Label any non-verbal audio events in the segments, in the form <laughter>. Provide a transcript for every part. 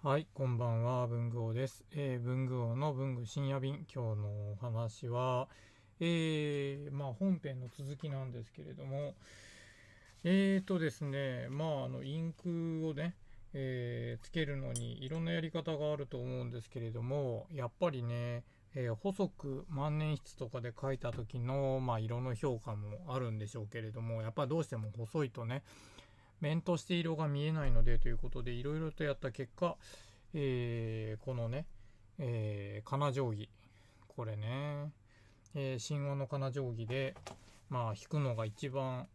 はい、こんばんは、文具王です。えー、文具王の文具深夜便、今日のお話は、えー、まあ本編の続きなんですけれども、えーとですね、まああのインクをね、えー、つけるのにいろんなやり方があると思うんですけれども、やっぱりね、えー、細く万年筆とかで書いた時の、まあ、色の評価もあるんでしょうけれども、やっぱりどうしても細いとね、面として色が見えないのでということでいろいろとやった結果、えー、このね、えー、金定規これね、えー、神話の金定規でまあ引くのが一番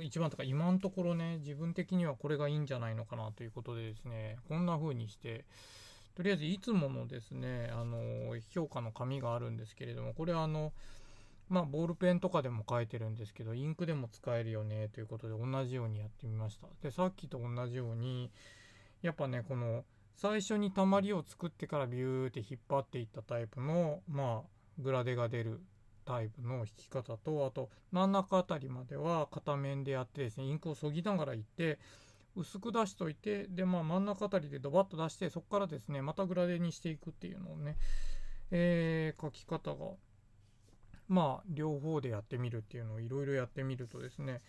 一番とか今のところね自分的にはこれがいいんじゃないのかなということでですねこんな風にしてとりあえずいつものですねあの評価の紙があるんですけれどもこれはあのまあ、ボールペンとかでも書いてるんですけど、インクでも使えるよね、ということで、同じようにやってみました。で、さっきと同じように、やっぱね、この、最初に溜まりを作ってからビューって引っ張っていったタイプの、まあ、グラデが出るタイプの引き方と、あと、真ん中あたりまでは片面でやってですね、インクをそぎながら行って、薄く出しといて、で、まあ、真ん中あたりでドバッと出して、そこからですね、またグラデにしていくっていうのをね、えー、書き方がまあ両方でやってみるっていうのをいろいろやってみるとですね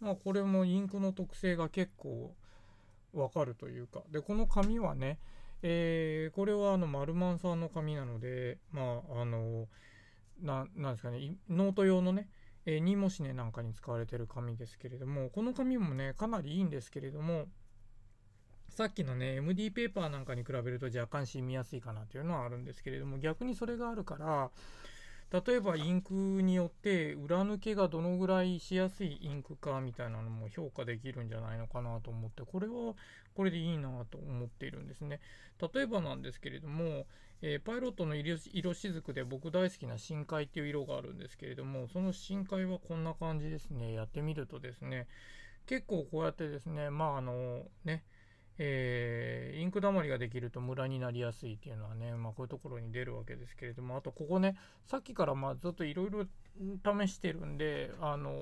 まあこれもインクの特性が結構わかるというかでこの紙はねえー、これはあのマルマンさんの紙なのでまああのななんですかねノート用のねえー、ニモシネなんかに使われてる紙ですけれどもこの紙もねかなりいいんですけれどもさっきのね MD ペーパーなんかに比べると若干染みやすいかなというのはあるんですけれども逆にそれがあるから例えばインクによって裏抜けがどのぐらいしやすいインクかみたいなのも評価できるんじゃないのかなと思ってこれはこれでいいなと思っているんですね例えばなんですけれども、えー、パイロットの色雫で僕大好きな深海っていう色があるんですけれどもその深海はこんな感じですねやってみるとですね結構こうやってですねまああのねえー、インクだまりができるとムラになりやすいっていうのはね、まあ、こういうところに出るわけですけれどもあとここねさっきからまあずっといろいろ試してるんで、あの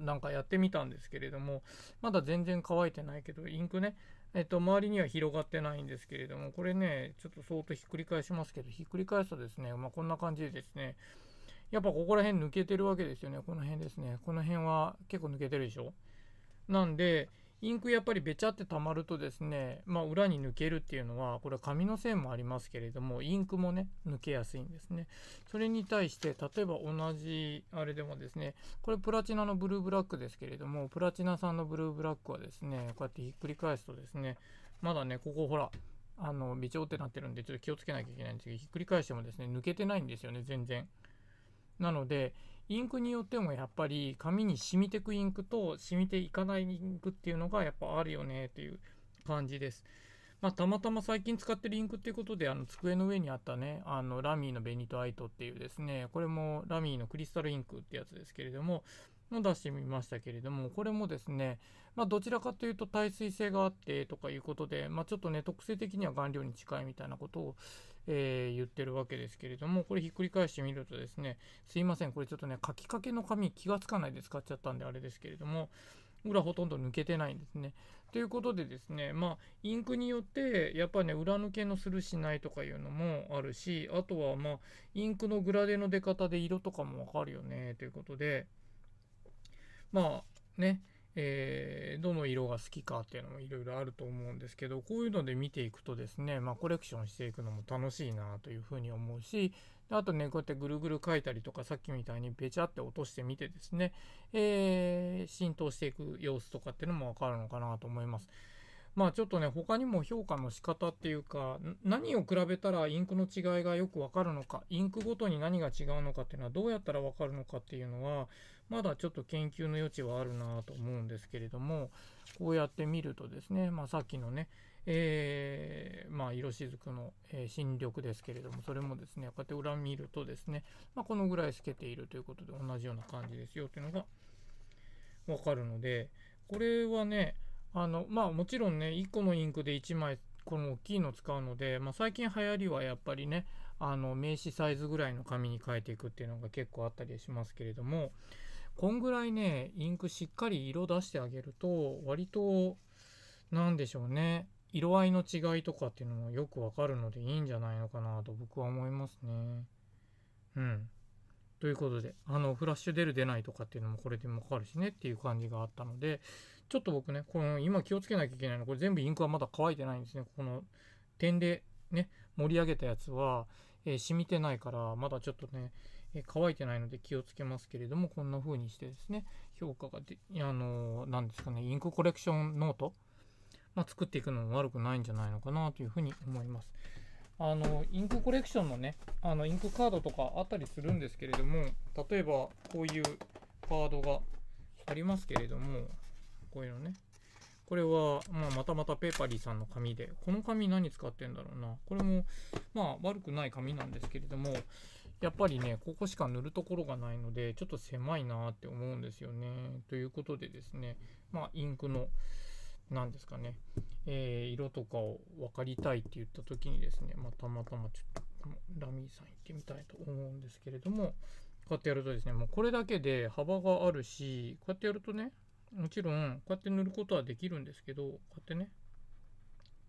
ー、なんかやってみたんですけれどもまだ全然乾いてないけどインクね、えっと、周りには広がってないんですけれどもこれねちょっと相当ひっくり返しますけどひっくり返すとですね、まあ、こんな感じでですねやっぱここら辺抜けてるわけですよねこの辺ですねこの辺は結構抜けてるでしょなんでインクやっぱりべちゃってたまるとですね、まあ、裏に抜けるっていうのはこれは紙の線もありますけれどもインクもね抜けやすいんですねそれに対して例えば同じあれでもですねこれプラチナのブルーブラックですけれどもプラチナさんのブルーブラックはですねこうやってひっくり返すとですねまだねここほらあの微調ってなってるんでちょっと気をつけなきゃいけないんですけどひっくり返してもですね抜けてないんですよね全然なのでインクによってもやっぱり紙に染みてくインクと染みていかないインクっていうのがやっぱあるよねっていう感じです。まあ、たまたま最近使ってるインクっていうことであの机の上にあったねあのラミーのベニトアイトっていうですねこれもラミーのクリスタルインクってやつですけれどもの出してみましたけれどもこれもですね、まあ、どちらかというと耐水性があってとかいうことで、まあ、ちょっとね特性的には顔料に近いみたいなことをえー、言ってるわけですけれども、これひっくり返してみるとですね、すいません、これちょっとね、書きかけの紙気がつかないで使っちゃったんであれですけれども、裏ほとんど抜けてないんですね。ということでですね、まあ、インクによって、やっぱね、裏抜けのするしないとかいうのもあるし、あとは、まあ、インクのグラデの出方で色とかもわかるよね、ということで、まあ、ね、えー、どの色が好きかっていうのもいろいろあると思うんですけどこういうので見ていくとですね、まあ、コレクションしていくのも楽しいなというふうに思うしあとねこうやってぐるぐる描いたりとかさっきみたいにぺちゃって落としてみてですね、えー、浸透していく様子とかっていうのもわかるのかなと思います。まあちょっとね他にも評価の仕方っていうか何を比べたらインクの違いがよくわかるのかインクごとに何が違うのかっていうのはどうやったらわかるのかっていうのはまだちょっと研究の余地はあるなと思うんですけれどもこうやって見るとですね、まあ、さっきのね、えー、まあ、色雫の、えー、新緑ですけれどもそれもですねこうやって裏見るとですね、まあ、このぐらい透けているということで同じような感じですよというのが分かるのでこれはねあのまあもちろんね1個のインクで1枚この大きいの使うので、まあ、最近流行りはやっぱりねあの名刺サイズぐらいの紙に書いていくっていうのが結構あったりしますけれどもこんぐらいねインクしっかり色出してあげると割と何でしょうね色合いの違いとかっていうのもよくわかるのでいいんじゃないのかなと僕は思いますね。うん。ということで、あの、フラッシュ出る出ないとかっていうのもこれでもわかるしねっていう感じがあったので、ちょっと僕ね、この今気をつけなきゃいけないの、これ全部インクはまだ乾いてないんですね。この点でね、盛り上げたやつは、えー、染みてないから、まだちょっとね、え乾いてないので気をつけますけれども、こんな風にしてですね、評価がで、あのー、ですかね、インクコレクションノート、まあ、作っていくのも悪くないんじゃないのかなという風に思います。あの、インクコレクションのね、あの、インクカードとかあったりするんですけれども、例えばこういうカードがありますけれども、こういうのね、これは、まあ、またまたペーパリーさんの紙で、この紙何使ってんだろうな。これも、まあ、悪くない紙なんですけれども、やっぱりね、ここしか塗るところがないので、ちょっと狭いなって思うんですよね。ということでですね、まあ、インクの、何ですかね、えー、色とかを分かりたいって言った時にですね、まあ、たまたまちょっと、ラミーさん行ってみたいと思うんですけれども、こうやってやるとですね、もうこれだけで幅があるし、こうやってやるとね、もちろん、こうやって塗ることはできるんですけど、こうやってね、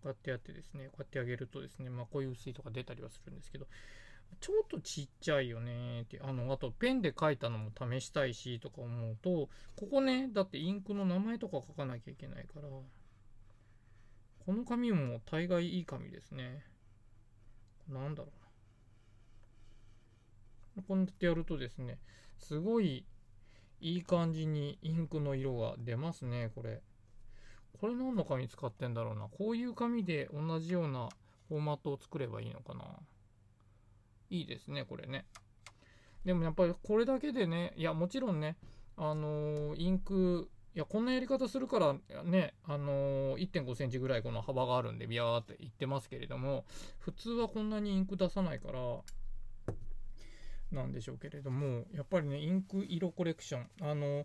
こうやってやってですね、こうやってあげるとですね、まあこういう薄いとか出たりはするんですけど、ちょっとちっちゃいよねって、あの、あとペンで書いたのも試したいしとか思うと、ここね、だってインクの名前とか書かなきゃいけないから、この紙も大概いい紙ですね。なんだろうな。こうやってやるとですね、すごいいい感じにインクの色が出ますね、これ。これ何の紙使ってんだろうな。こういう紙で同じようなフォーマットを作ればいいのかな。いいですね、これね。でもやっぱりこれだけでね、いや、もちろんね、あのー、インク、いや、こんなやり方するからね、あのー、1.5センチぐらいこの幅があるんで、ビヤーって言ってますけれども、普通はこんなにインク出さないから、なんでしょうけれども、やっぱりね、インク色コレクション、あのー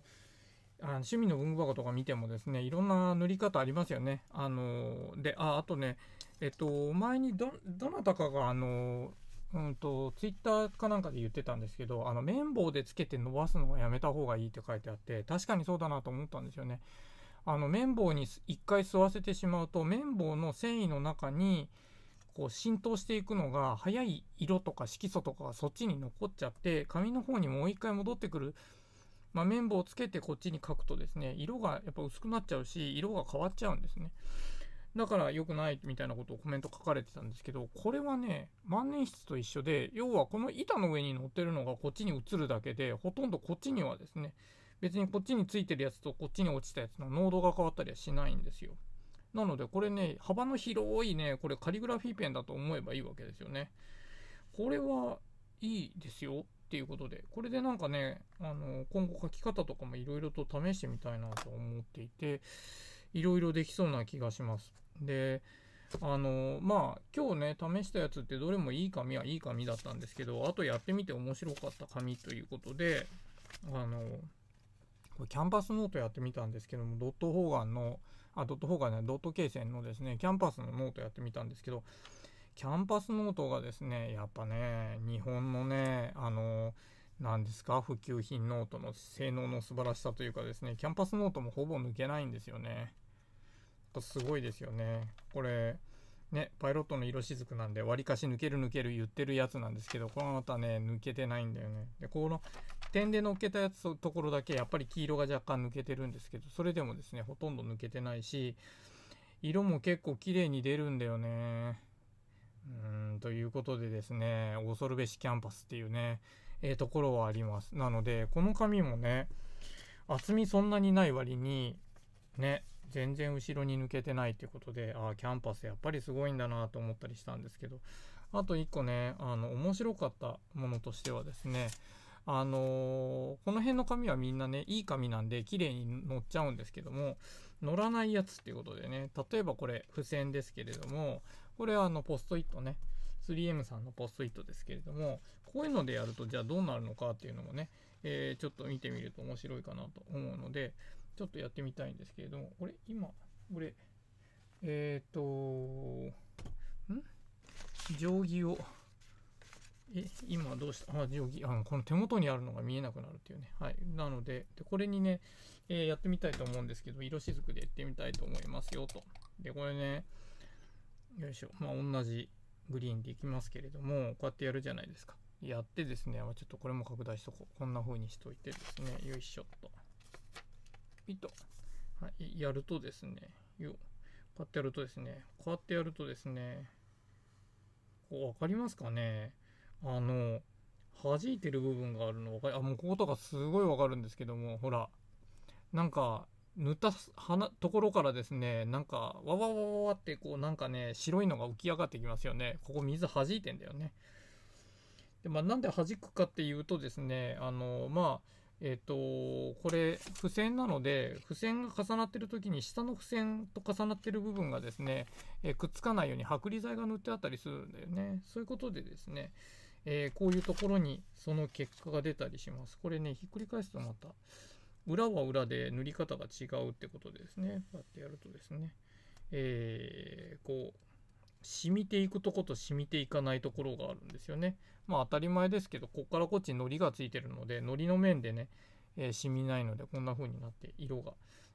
あの趣味の文具箱とか見てもですね、いろんな塗り方ありますよね。あのー、で、あ、あとね、えっと、前にど、どなたかが、あのー、うんと、ツイッターかなんかで言ってたんですけど、あの、綿棒でつけて伸ばすのはやめた方がいいって書いてあって、確かにそうだなと思ったんですよね。あの、綿棒に一回吸わせてしまうと、綿棒の繊維の中に、こう浸透していくのが早い色とか色素とかがそっちに残っちゃって紙の方にもう一回戻ってくる、まあ、綿棒をつけてこっちに書くとですね色がやっぱ薄くなっちゃうし色が変わっちゃうんですね。だから良くないみたいなことをコメント書かれてたんですけど、これはね、万年筆と一緒で、要はこの板の上に乗ってるのがこっちに映るだけで、ほとんどこっちにはですね、別にこっちについてるやつとこっちに落ちたやつの濃度が変わったりはしないんですよ。なのでこれね、幅の広いね、これカリグラフィーペンだと思えばいいわけですよね。これはいいですよっていうことで、これでなんかね、あの、今後書き方とかもいろいろと試してみたいなと思っていて、いろいろできそうな気がします。であのまあ今日ね試したやつってどれもいい紙はいい紙だったんですけどあとやってみて面白かった紙ということであのこれキャンパスノートやってみたんですけどもドット方眼のあドット方眼ねドット形線のですねキャンパスのノートやってみたんですけどキャンパスノートがですねやっぱね日本のねあの何ですか普及品ノートの性能の素晴らしさというかですねキャンパスノートもほぼ抜けないんですよね。ぱすごいですよね。これ、ね、パイロットの色しずくなんで、わりかし抜ける抜ける言ってるやつなんですけど、このまたね、抜けてないんだよね。で、この点で乗っけたやつところだけ、やっぱり黄色が若干抜けてるんですけど、それでもですね、ほとんど抜けてないし、色も結構綺麗に出るんだよね。うーん、ということでですね、恐るべしキャンパスっていうね、えー、ところはあります。なので、この紙もね、厚みそんなにない割に、ね、全然後ろに抜けてないってことで、ああ、キャンパスやっぱりすごいんだなと思ったりしたんですけど、あと一個ね、あの、面白かったものとしてはですね、あのー、この辺の紙はみんなね、いい紙なんで綺麗に乗っちゃうんですけども、乗らないやつっていうことでね、例えばこれ、付箋ですけれども、これはあの、ポストイットね、3M さんのポストイットですけれども、こういうのでやると、じゃあどうなるのかっていうのもね、えー、ちょっと見てみると面白いかなと思うので、ちょっとやってみたいんですけれども、これ今、これ、えっ、ー、と、ん定規を、え、今どうしたあ、定規、あの、この手元にあるのが見えなくなるっていうね。はい。なので、でこれにね、えー、やってみたいと思うんですけど、色しずくでやってみたいと思いますよと。で、これね、よいしょ。まあ、同じグリーンでいきますけれども、こうやってやるじゃないですか。やってですね、ちょっとこれも拡大しとこう。こんな風にしといてですね、よいしょっと。ピッと、はい、やるとですね、よこうやってやるとですね、こうやってやるとですね、こう分かりますかねあの、弾いてる部分があるの分かり、あ、もうこことかすごい分かるんですけども、ほら、なんか、塗ったところからですね、なんか、わわわわってこう、なんかね、白いのが浮き上がってきますよね。ここ水弾いてんだよね。でまあ、なんで弾くかっていうとですね、あの、まあ、えっ、ー、と、これ、付箋なので、付箋が重なってる時に、下の付箋と重なってる部分がですね、えー、くっつかないように剥離剤が塗ってあったりするんだよね。そういうことでですね、えー、こういうところにその結果が出たりします。これね、ひっくり返すとまた、裏は裏で塗り方が違うってことですね。こうやってやるとですね、えー、こう、染みていくとこと染みていかないところがあるんですよね。まあ当たり前ですけどこっからこっちにのりがついてるのでのりの面でね、えー、染みないのでこんな風になって色が、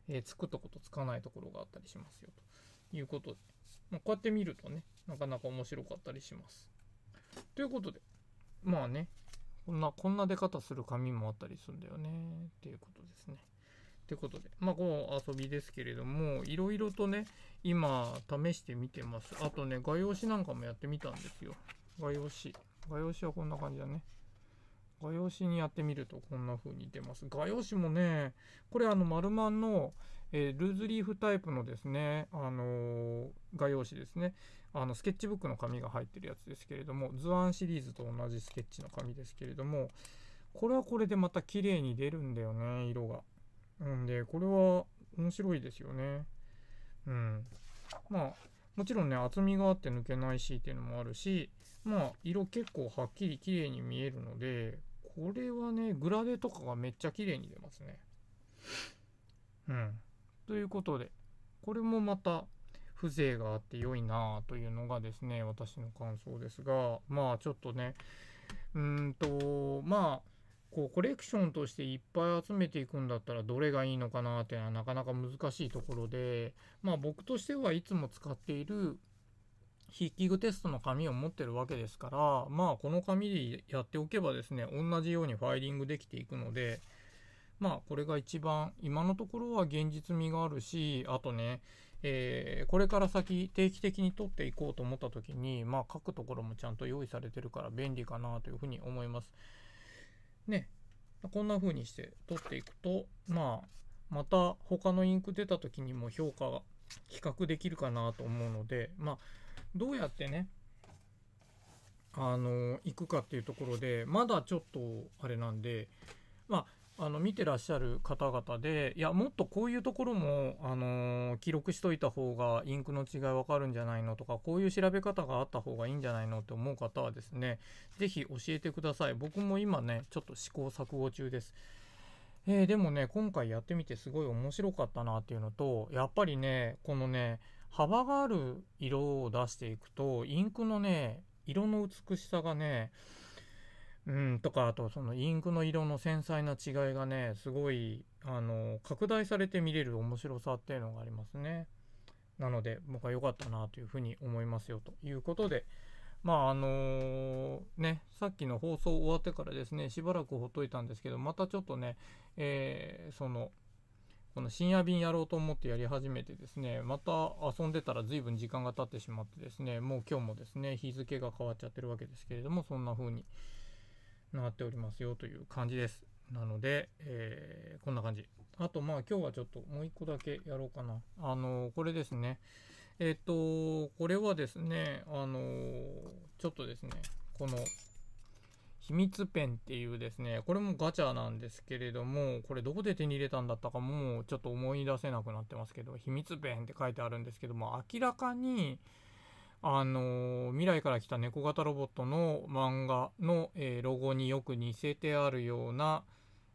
えー、つくとことつかないところがあったりしますよということで、まあ、こうやって見るとねなかなか面白かったりします。ということでまあねこんなこんな出方する紙もあったりするんだよねっていうことですね。ってことで、まあ、この遊びですけれども、いろいろとね、今、試してみてます。あとね、画用紙なんかもやってみたんですよ。画用紙。画用紙はこんな感じだね。画用紙にやってみるとこんな風に出ます。画用紙もね、これあの丸マンの、えー、ルーズリーフタイプのですね、あのー、画用紙ですね。あのスケッチブックの紙が入ってるやつですけれども、図案シリーズと同じスケッチの紙ですけれども、これはこれでまた綺麗に出るんだよね、色が。うんで、これは面白いですよね。うん。まあ、もちろんね、厚みがあって抜けないしっていうのもあるし、まあ、色結構はっきり綺麗に見えるので、これはね、グラデとかがめっちゃ綺麗に出ますね。うん。ということで、これもまた風情があって良いなあというのがですね、私の感想ですが、まあちょっとね、うんと、まあ、こうコレクションとしていっぱい集めていくんだったらどれがいいのかなっていうのはなかなか難しいところでまあ僕としてはいつも使っている筆記具テストの紙を持ってるわけですからまあこの紙でやっておけばですね同じようにファイリングできていくのでまあこれが一番今のところは現実味があるしあとね、えー、これから先定期的に取っていこうと思った時にまあ書くところもちゃんと用意されてるから便利かなというふうに思います。ね、こんな風にして取っていくと、まあ、また他のインク出た時にも評価が比較できるかなと思うので、まあ、どうやってね、あの、行くかっていうところで、まだちょっとあれなんで、まあ、あの見てらっしゃる方々でいやもっとこういうところも、あのー、記録しといた方がインクの違い分かるんじゃないのとかこういう調べ方があった方がいいんじゃないのって思う方はですね是非教えてください僕も今ねちょっと試行錯誤中です。えー、でもね今回やってみてすごい面白かったなっていうのとやっぱりねこのね幅がある色を出していくとインクのね色の美しさがねうん、とかあとそのインクの色の繊細な違いがねすごいあの拡大されて見れる面白さっていうのがありますね。なので僕は良かったなというふうに思いますよということでまああのー、ねさっきの放送終わってからですねしばらくほっといたんですけどまたちょっとね、えー、そのこの深夜便やろうと思ってやり始めてですね、また遊んでたら随分時間が経ってしまってですね、もう今日もですね、日付が変わっちゃってるわけですけれども、そんな風になっておりますよという感じです。なので、えー、こんな感じ。あと、まあ、今日はちょっともう一個だけやろうかな。あのー、これですね。えっ、ー、と、これはですね、あのちょっとですね、この、秘密ペンっていうですね、これもガチャなんですけれども、これどこで手に入れたんだったかもちょっと思い出せなくなってますけど、秘密ペンって書いてあるんですけども、明らかに、あの未来から来た猫型ロボットの漫画の、えー、ロゴによく似せてあるような、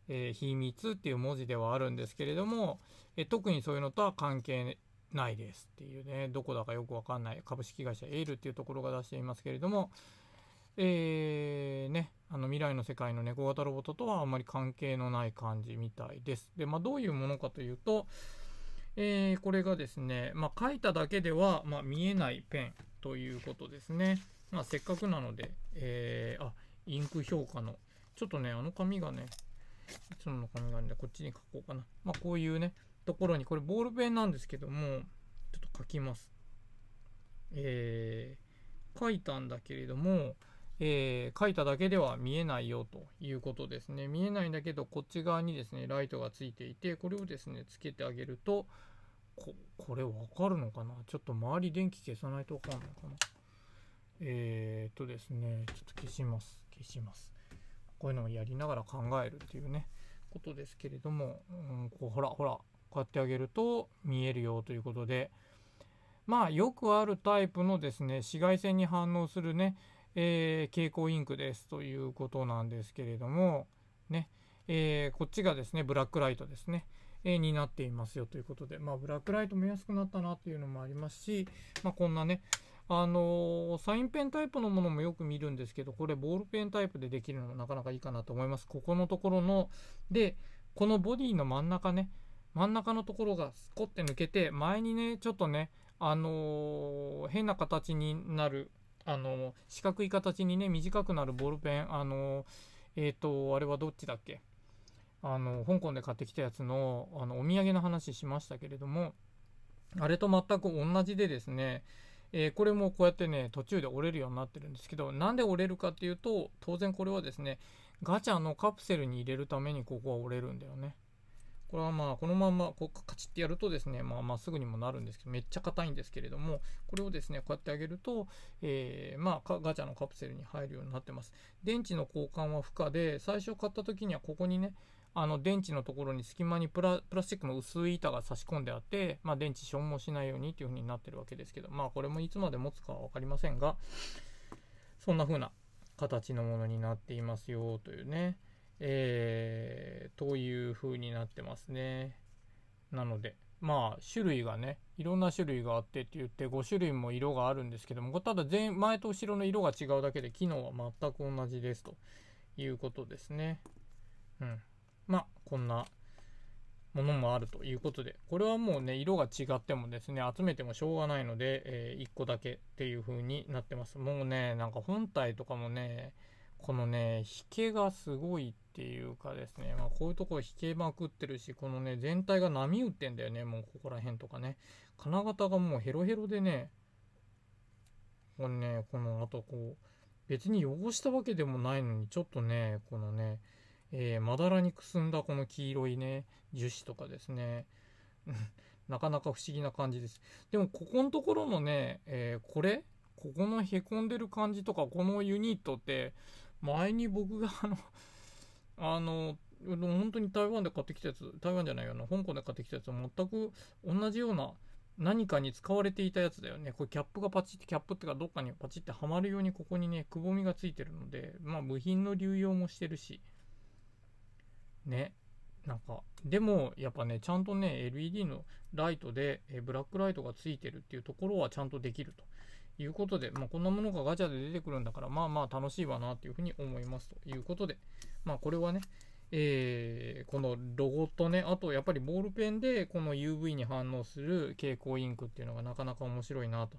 えー、秘密っていう文字ではあるんですけれども、えー、特にそういうのとは関係ないですっていうねどこだかよくわかんない株式会社エールっていうところが出していますけれども、えー、ねあの未来の世界の猫型ロボットとはあんまり関係のない感じみたいです。でまあどういうものかというとえー、これがですね、まあ、書いただけでは、まあ、見えないペンということですね。まあ、せっかくなので、えー、あ、インク評価の、ちょっとね、あの紙がね、いつもの紙があるんで、こっちに書こうかな。まあ、こういうね、ところに、これボールペンなんですけども、ちょっと書きます。えー、書いたんだけれども、えー、書いただけでは見えないよということですね。見えないんだけど、こっち側にですね、ライトがついていて、これをですね、つけてあげると、ここれわかるのかなちょっと周り電気消さないとわかんないかなえー、っとですね、ちょっと消します。消します。こういうのをやりながら考えるっていうね、ことですけれども、うん、こうほらほら、こうやってあげると見えるよということで、まあよくあるタイプのですね、紫外線に反応するね、えー、蛍光インクですということなんですけれども、ね、えー、こっちがですね、ブラックライトですね、えー、になっていますよということで、まあ、ブラックライト見やすくなったなっていうのもありますし、まあ、こんなね、あのー、サインペンタイプのものもよく見るんですけど、これボールペンタイプでできるのもなかなかいいかなと思います。ここのところの、で、このボディの真ん中ね、真ん中のところがスこって抜けて、前にね、ちょっとね、あのー、変な形になるあの四角い形にね短くなるボールペンあのえっ、ー、とあれはどっちだっけあの香港で買ってきたやつのあのお土産の話しましたけれどもあれと全く同じでですねえー、これもこうやってね途中で折れるようになってるんですけどなんで折れるかっていうと当然これはですねガチャのカプセルに入れるためにここは折れるんだよね。これはまあこのままこうカチッてやるとですね、まあ、まっすぐにもなるんですけどめっちゃ硬いんですけれどもこれをですねこうやってあげると、えー、まあガチャのカプセルに入るようになってます電池の交換は不可で最初買った時にはここにねあの電池のところに隙間にプラスチックの薄い板が差し込んであって、まあ、電池消耗しないようにというふうになってるわけですけどまあこれもいつまで持つかは分かりませんがそんな風な形のものになっていますよというね。えー、という風になってますね。なので、まあ、種類がね、いろんな種類があってって言って、5種類も色があるんですけども、ただ前、前と後ろの色が違うだけで、機能は全く同じですということですね。うん。まあ、こんなものもあるということで、これはもうね、色が違ってもですね、集めてもしょうがないので、えー、1個だけっていう風になってます。もうね、なんか本体とかもね、このね、引けがすごいっていうかですね、まあ、こういうところ引けまくってるし、このね、全体が波打ってんだよね、もうここら辺とかね。金型がもうヘロヘロでね、これね、この、あとこう、別に汚したわけでもないのに、ちょっとね、このね、えー、まだらにくすんだこの黄色いね、樹脂とかですね、<laughs> なかなか不思議な感じです。でも、ここのところのね、えー、これここのへこんでる感じとか、このユニットって、前に僕があの <laughs> あの本当に台湾で買ってきたやつ台湾じゃないよな香港で買ってきたやつ全く同じような何かに使われていたやつだよねこれキャップがパチってキャップってかどっかにパチってはまるようにここにねくぼみがついてるのでまあ部品の流用もしてるしねなんかでもやっぱねちゃんとね LED のライトでブラックライトがついてるっていうところはちゃんとできるということで、まあ、こんなものがガチャで出てくるんだから、まあまあ楽しいわなというふうに思いますということで、まあこれはね、えー、このロゴとね、あとやっぱりボールペンでこの UV に反応する蛍光インクっていうのがなかなか面白いなと。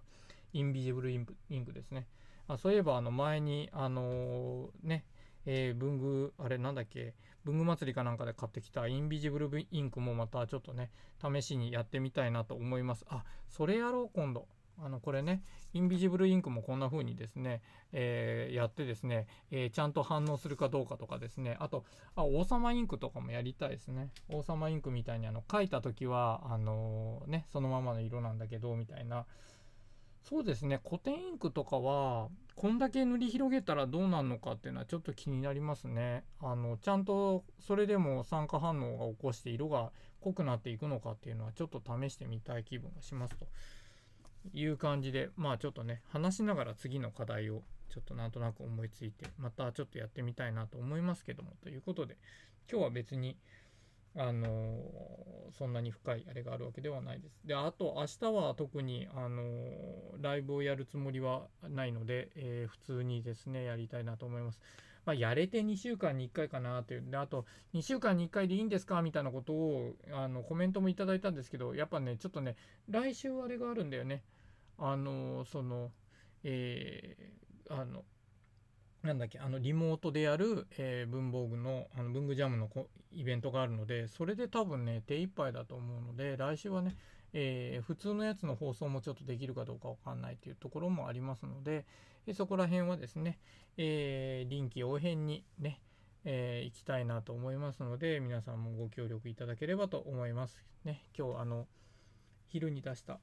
インビジブルインクですね。あそういえばあの前に、あのー、ね、えー、文具、あれなんだっけ、文具祭りかなんかで買ってきたインビジブルインクもまたちょっとね、試しにやってみたいなと思います。あ、それやろう今度。あのこれねインビジブルインクもこんな風にですね、えー、やってですね、えー、ちゃんと反応するかどうかとかですねあとあ王様インクとかもやりたいですね王様インクみたいにあの書いた時はあのー、ねそのままの色なんだけどみたいなそうですね古典インクとかはこんだけ塗り広げたらどうなるのかっていうのはちょっと気になりますねあのちゃんとそれでも酸化反応が起こして色が濃くなっていくのかっていうのはちょっと試してみたい気分がしますと。いう感じで、まあちょっとね、話しながら次の課題をちょっとなんとなく思いついて、またちょっとやってみたいなと思いますけども、ということで、今日は別に、あのー、そんなに深いあれがあるわけではないです。で、あと明日は特に、あのー、ライブをやるつもりはないので、えー、普通にですね、やりたいなと思います。まあ、やれて2週間に1回かなというで、あと、2週間に1回でいいんですかみたいなことを、あの、コメントもいただいたんですけど、やっぱね、ちょっとね、来週あれがあるんだよね。あの、その、えー、あの、なんだっけ、あの、リモートでやる、えー、文房具の、あの、文具ジャムのイベントがあるので、それで多分ね、手一杯だと思うので、来週はね、えー、普通のやつの放送もちょっとできるかどうかわかんないというところもありますので、そこら辺はですね、えー、臨機応変にね、えー、行きたいなと思いますので、皆さんもご協力いただければと思います。ね、今日、あの、昼に出した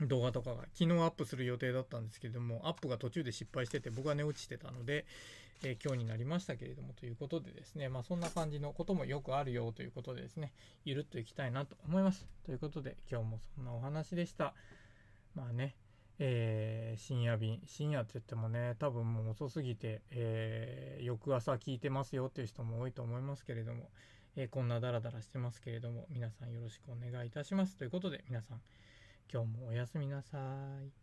動画とかが昨日アップする予定だったんですけれども、アップが途中で失敗してて、僕が寝落ちてたので、えー、今日になりましたけれども、ということでですね、まあそんな感じのこともよくあるよということでですね、ゆるっといきたいなと思います。ということで、今日もそんなお話でした。まあね、えー、深夜便、深夜って言ってもね、多分もう遅すぎて、えー、翌朝聞いてますよっていう人も多いと思いますけれども、えー、こんなダラダラしてますけれども、皆さんよろしくお願いいたします。ということで、皆さん、今日もおやすみなさい。